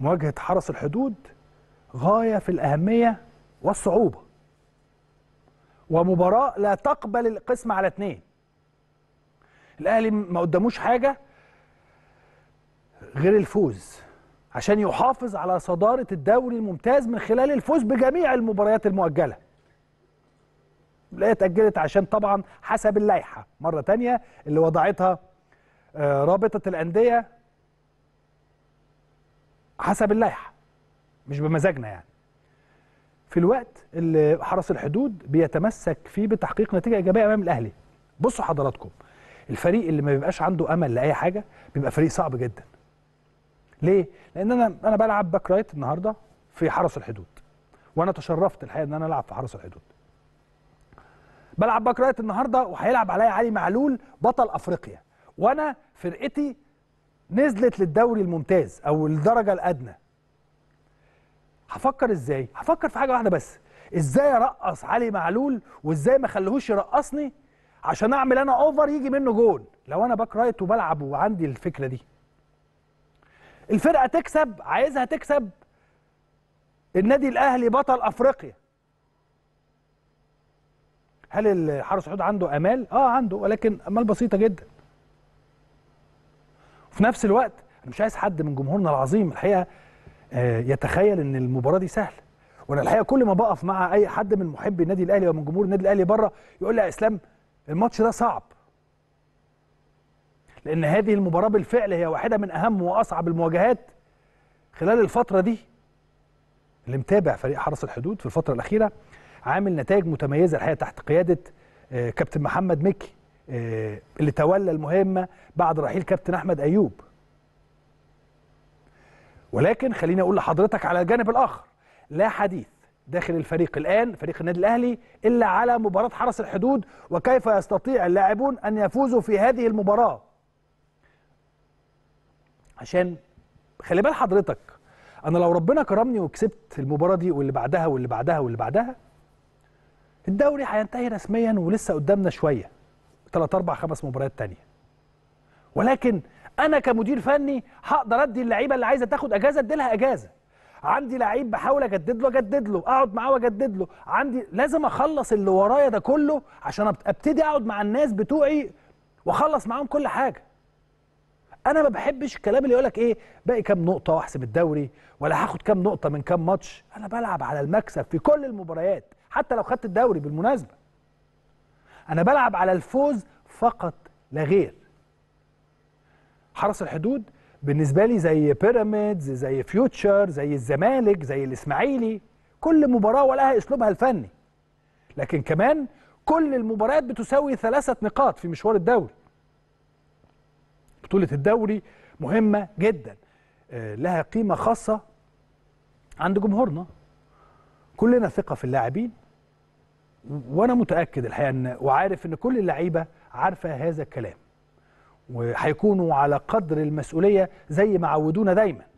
مواجهة حرس الحدود غاية في الأهمية والصعوبة ومباراة لا تقبل القسمة على اتنين الأهلي ما قداموش حاجة غير الفوز عشان يحافظ على صدارة الدوري الممتاز من خلال الفوز بجميع المباريات المؤجلة لا اتأجلت عشان طبعا حسب اللائحة مرة تانية اللي وضعتها آه، رابطة الأندية حسب اللائحه مش بمزاجنا يعني في الوقت اللي حرس الحدود بيتمسك فيه بتحقيق نتيجه ايجابيه امام الاهلي بصوا حضراتكم الفريق اللي ما بيبقاش عنده امل لاي حاجه بيبقى فريق صعب جدا ليه لان انا انا بلعب باك رايت النهارده في حرس الحدود وانا تشرفت الحقيقه ان انا العب في حرس الحدود بلعب باك رايت النهارده وهيلعب عليا علي معلول بطل افريقيا وانا فرقتي نزلت للدوري الممتاز او الدرجه الادنى هفكر ازاي هفكر في حاجه واحده بس ازاي ارقص علي معلول وازاي ما خليهوش يرقصني عشان اعمل انا اوفر يجي منه جون لو انا باك رايت وبلعب وعندي الفكره دي الفرقه تكسب عايزها تكسب النادي الاهلي بطل افريقيا هل الحارس حدود عنده امال اه عنده ولكن امال بسيطه جدا في نفس الوقت انا مش عايز حد من جمهورنا العظيم الحقيقه آه، يتخيل ان المباراه دي سهله وانا الحقيقه كل ما بقف مع اي حد من محبي النادي الاهلي ومن جمهور النادي الاهلي بره يقول لي يا اسلام الماتش ده صعب لان هذه المباراه بالفعل هي واحده من اهم واصعب المواجهات خلال الفتره دي اللي متابع فريق حرس الحدود في الفتره الاخيره عامل نتائج متميزه الحقيقه تحت قياده آه، كابتن محمد مكي آه، اللي تولى المهمة بعد رحيل كابتن أحمد أيوب ولكن خليني أقول لحضرتك على الجانب الآخر لا حديث داخل الفريق الآن فريق النادي الأهلي إلا على مباراة حرس الحدود وكيف يستطيع اللاعبون أن يفوزوا في هذه المباراة عشان خلي بال حضرتك أنا لو ربنا كرمني وكسبت المباراة دي واللي بعدها واللي بعدها واللي بعدها الدوري هينتهي رسميا ولسه قدامنا شويه ثلاث اربع خمس مباريات تانية ولكن انا كمدير فني هقدر ادي اللعيبه اللي عايزه تاخد اجازه ادي لها اجازه عندي لعيب بحاول اجدد له اجدد له اقعد معاه واجدد له عندي لازم اخلص اللي ورايا ده كله عشان ابتدي اقعد مع الناس بتوعي واخلص معاهم كل حاجه انا ما بحبش الكلام اللي يقولك ايه باقي كام نقطه واحسب الدوري ولا هاخد كام نقطه من كام ماتش انا بلعب على المكسب في كل المباريات حتى لو خدت الدوري بالمناسبه أنا بلعب على الفوز فقط لا غير حرس الحدود بالنسبة لي زي بيراميدز زي فيوتشر زي الزمالك زي الإسماعيلي كل مباراة ولها أسلوبها الفني لكن كمان كل المباريات بتساوي ثلاثة نقاط في مشوار الدوري بطولة الدوري مهمة جدا آه، لها قيمة خاصة عند جمهورنا كلنا ثقة في اللاعبين وانا متاكد الحقيقه ان وعارف ان كل اللعيبه عارفه هذا الكلام وهيكونوا على قدر المسؤوليه زي ما عودونا دايما